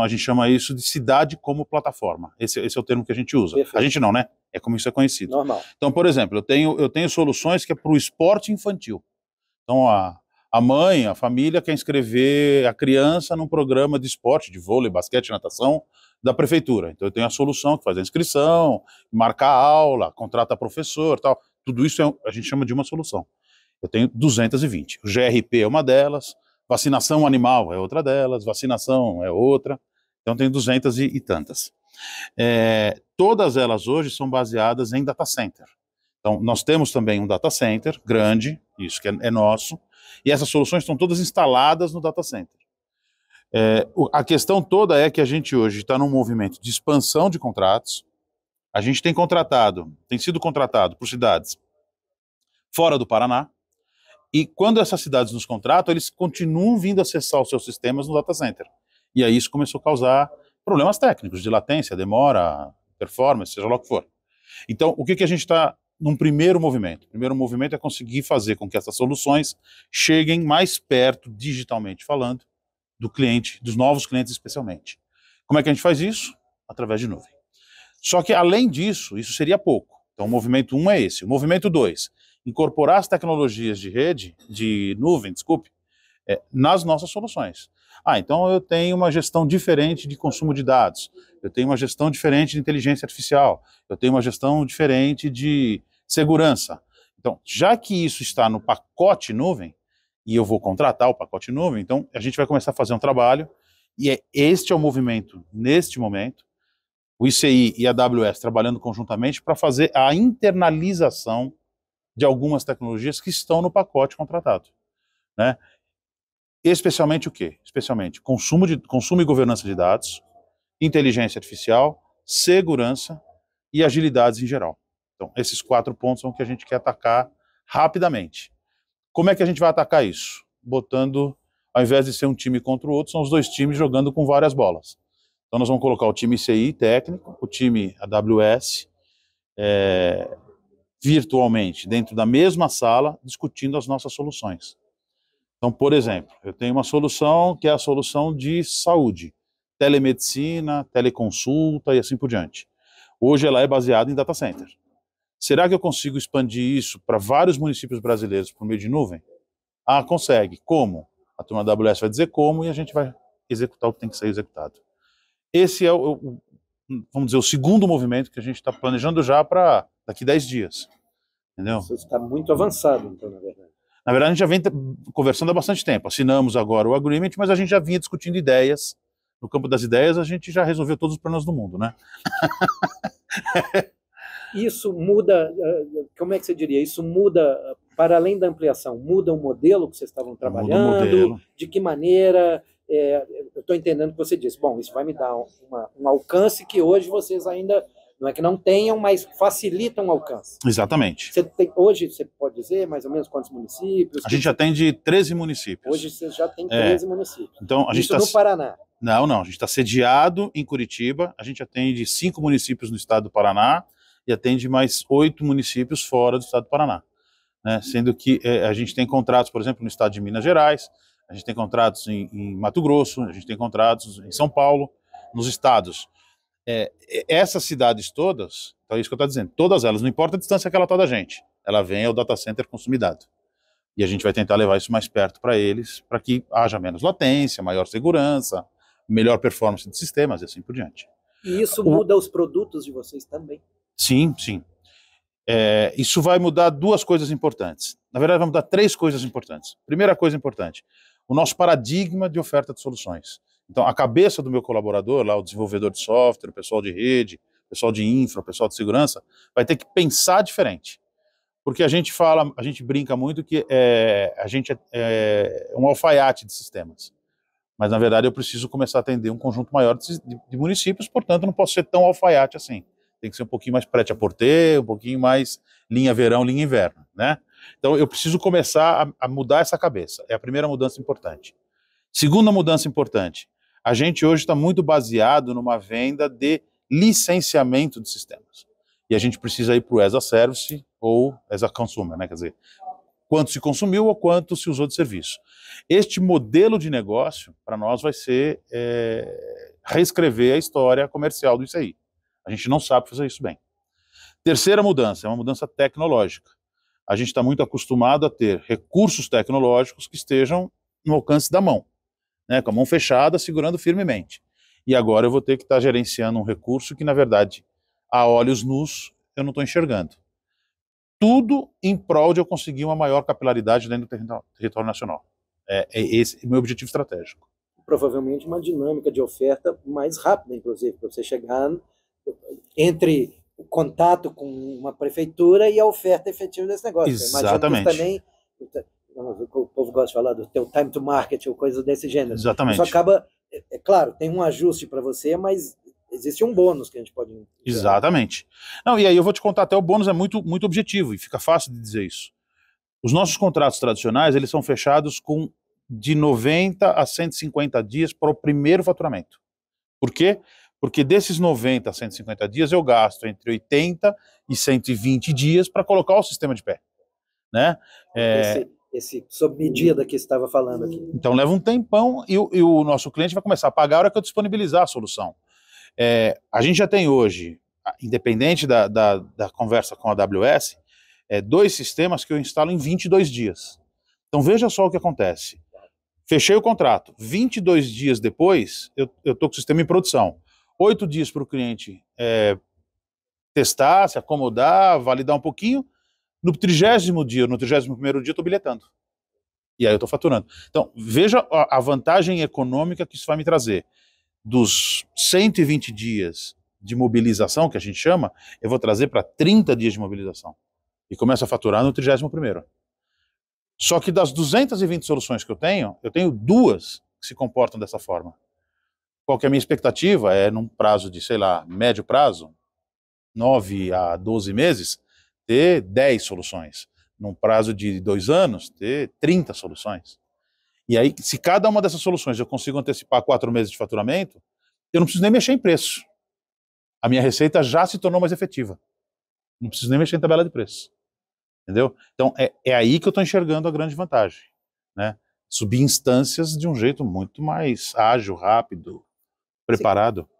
Então a gente chama isso de cidade como plataforma. Esse, esse é o termo que a gente usa. Perfeito. A gente não, né? É como isso é conhecido. Normal. Então, por exemplo, eu tenho, eu tenho soluções que é para o esporte infantil. Então, a, a mãe, a família quer inscrever a criança num programa de esporte, de vôlei, basquete, natação, da prefeitura. Então, eu tenho a solução que faz a inscrição, marca a aula, contrata professor tal. Tudo isso é, a gente chama de uma solução. Eu tenho 220. O GRP é uma delas, vacinação animal é outra delas, vacinação é outra. Então tem duzentas e, e, tantas. É, todas elas hoje são baseadas em data center. Então nós temos também um data center grande, isso que é, é nosso, e essas soluções estão todas instaladas no data center. É, a questão toda é que a gente hoje está num movimento de expansão de contratos. A gente tem contratado, tem sido contratado por cidades fora do Paraná. E quando essas cidades nos contratam, eles continuam vindo acessar os seus sistemas no data center. E aí isso começou a causar problemas técnicos, de latência, demora, performance, seja lá o que for. Então, o que, que a gente está num primeiro movimento? O primeiro movimento é conseguir fazer com que essas soluções cheguem mais perto, digitalmente falando, do cliente, dos novos clientes especialmente. Como é que a gente faz isso? Através de nuvem. Só que, além disso, isso seria pouco. Então, o movimento 1 um é esse. O movimento 2, incorporar as tecnologias de rede, de nuvem, desculpe, é, nas nossas soluções. Ah, então eu tenho uma gestão diferente de consumo de dados, eu tenho uma gestão diferente de inteligência artificial, eu tenho uma gestão diferente de segurança. Então, já que isso está no pacote nuvem, e eu vou contratar o pacote nuvem, então a gente vai começar a fazer um trabalho, e é, este é o movimento neste momento, o ICI e a AWS trabalhando conjuntamente para fazer a internalização de algumas tecnologias que estão no pacote contratado. Né? especialmente o quê? Especialmente consumo, de, consumo e governança de dados, inteligência artificial, segurança e agilidades em geral. Então, esses quatro pontos são que a gente quer atacar rapidamente. Como é que a gente vai atacar isso? Botando, ao invés de ser um time contra o outro, são os dois times jogando com várias bolas. Então, nós vamos colocar o time CI técnico, o time AWS, é, virtualmente, dentro da mesma sala, discutindo as nossas soluções. Então, por exemplo, eu tenho uma solução que é a solução de saúde, telemedicina, teleconsulta e assim por diante. Hoje ela é baseada em data center. Será que eu consigo expandir isso para vários municípios brasileiros por meio de nuvem? Ah, consegue. Como? A turma da AWS vai dizer como e a gente vai executar o que tem que ser executado. Esse é o, o vamos dizer, o segundo movimento que a gente está planejando já para daqui 10 dias. Entendeu? Você está muito avançado, então, na verdade. Na verdade, a gente já vem conversando há bastante tempo. Assinamos agora o agreement, mas a gente já vinha discutindo ideias. No campo das ideias, a gente já resolveu todos os problemas do mundo, né? isso muda, eh, como é que você diria? Isso muda, para além da ampliação, muda o modelo que vocês estavam trabalhando? Modelo. De que maneira? É, eu estou entendendo o que você disse. Bom, isso vai me dar uma, um alcance que hoje vocês ainda não é que não tenham, mas facilitam o alcance. Exatamente. Você tem, hoje, você pode dizer mais ou menos quantos municípios? A gente atende tem 13 municípios. Hoje você já tem 13 é. municípios. Então, a gente Isso tá... no Paraná. Não, não. A gente está sediado em Curitiba. A gente atende cinco municípios no estado do Paraná e atende mais oito municípios fora do estado do Paraná. Né? Sendo que é, a gente tem contratos, por exemplo, no estado de Minas Gerais, a gente tem contratos em, em Mato Grosso, a gente tem contratos em São Paulo, nos estados é, essas cidades todas, então é isso que eu estou dizendo, todas elas, não importa a distância que ela está da gente, ela vem ao data center consumidado. E a gente vai tentar levar isso mais perto para eles, para que haja menos latência, maior segurança, melhor performance de sistemas e assim por diante. E isso o... muda os produtos de vocês também? Sim, sim. É, isso vai mudar duas coisas importantes. Na verdade, vai mudar três coisas importantes. Primeira coisa importante, o nosso paradigma de oferta de soluções. Então, a cabeça do meu colaborador, lá, o desenvolvedor de software, o pessoal de rede, o pessoal de infra, o pessoal de segurança, vai ter que pensar diferente. Porque a gente fala, a gente brinca muito que é, a gente é, é um alfaiate de sistemas. Mas, na verdade, eu preciso começar a atender um conjunto maior de, de municípios, portanto, não posso ser tão alfaiate assim. Tem que ser um pouquinho mais prete a porter, um pouquinho mais linha verão, linha inverno, né? Então, eu preciso começar a, a mudar essa cabeça. É a primeira mudança importante. Segunda mudança importante, a gente hoje está muito baseado numa venda de licenciamento de sistemas. E a gente precisa ir para o as a service ou as a consumer, né? quer dizer, quanto se consumiu ou quanto se usou de serviço. Este modelo de negócio, para nós, vai ser é, reescrever a história comercial do ICI. A gente não sabe fazer isso bem. Terceira mudança, é uma mudança tecnológica. A gente está muito acostumado a ter recursos tecnológicos que estejam no alcance da mão né, com a mão fechada, segurando firmemente. E agora eu vou ter que estar tá gerenciando um recurso que, na verdade, a olhos nus eu não estou enxergando. Tudo em prol de eu conseguir uma maior capilaridade dentro do território, território nacional. É, é esse é o meu objetivo estratégico. Provavelmente uma dinâmica de oferta mais rápida, inclusive, para você chegar entre o contato com uma prefeitura e a oferta efetiva desse negócio. Exatamente. que também o povo gosta de falar do teu time to market ou coisa desse gênero. Exatamente. Isso acaba, é, é claro, tem um ajuste para você, mas existe um bônus que a gente pode. Usar. Exatamente. Não, e aí eu vou te contar até o bônus é muito, muito objetivo e fica fácil de dizer isso. Os nossos contratos tradicionais eles são fechados com de 90 a 150 dias para o primeiro faturamento. Por quê? Porque desses 90 a 150 dias eu gasto entre 80 e 120 dias para colocar o sistema de pé. Né? É, esse sob medida que estava falando aqui. Então leva um tempão e o, e o, nosso cliente vai começar a pagar a hora que eu disponibilizar a solução. É, a gente já tem hoje, independente da, da, da conversa com a AWS, é, dois sistemas que eu instalo em 22 dias. Então veja só o que acontece. Fechei o contrato. 22 dias depois, eu estou com o sistema em produção. Oito dias para o cliente é, testar, se acomodar, validar um pouquinho no trigésimo dia, no trigésimo primeiro dia, eu estou bilhetando. E aí eu estou faturando. Então, veja a vantagem econômica que isso vai me trazer. Dos 120 dias de mobilização, que a gente chama, eu vou trazer para 30 dias de mobilização. E começo a faturar no trigésimo primeiro. Só que das 220 soluções que eu tenho, eu tenho duas que se comportam dessa forma. Qual que é a minha expectativa? É num prazo de, sei lá, médio prazo, 9 a 12 meses, ter 10 soluções. Num prazo de dois anos, ter 30 soluções. E aí, se cada uma dessas soluções eu consigo antecipar quatro meses de faturamento, eu não preciso nem mexer em preço. A minha receita já se tornou mais efetiva. Não preciso nem mexer em tabela de preço. Entendeu? Então, é, é aí que eu estou enxergando a grande vantagem. Né? Subir instâncias de um jeito muito mais ágil, rápido, preparado. Sim.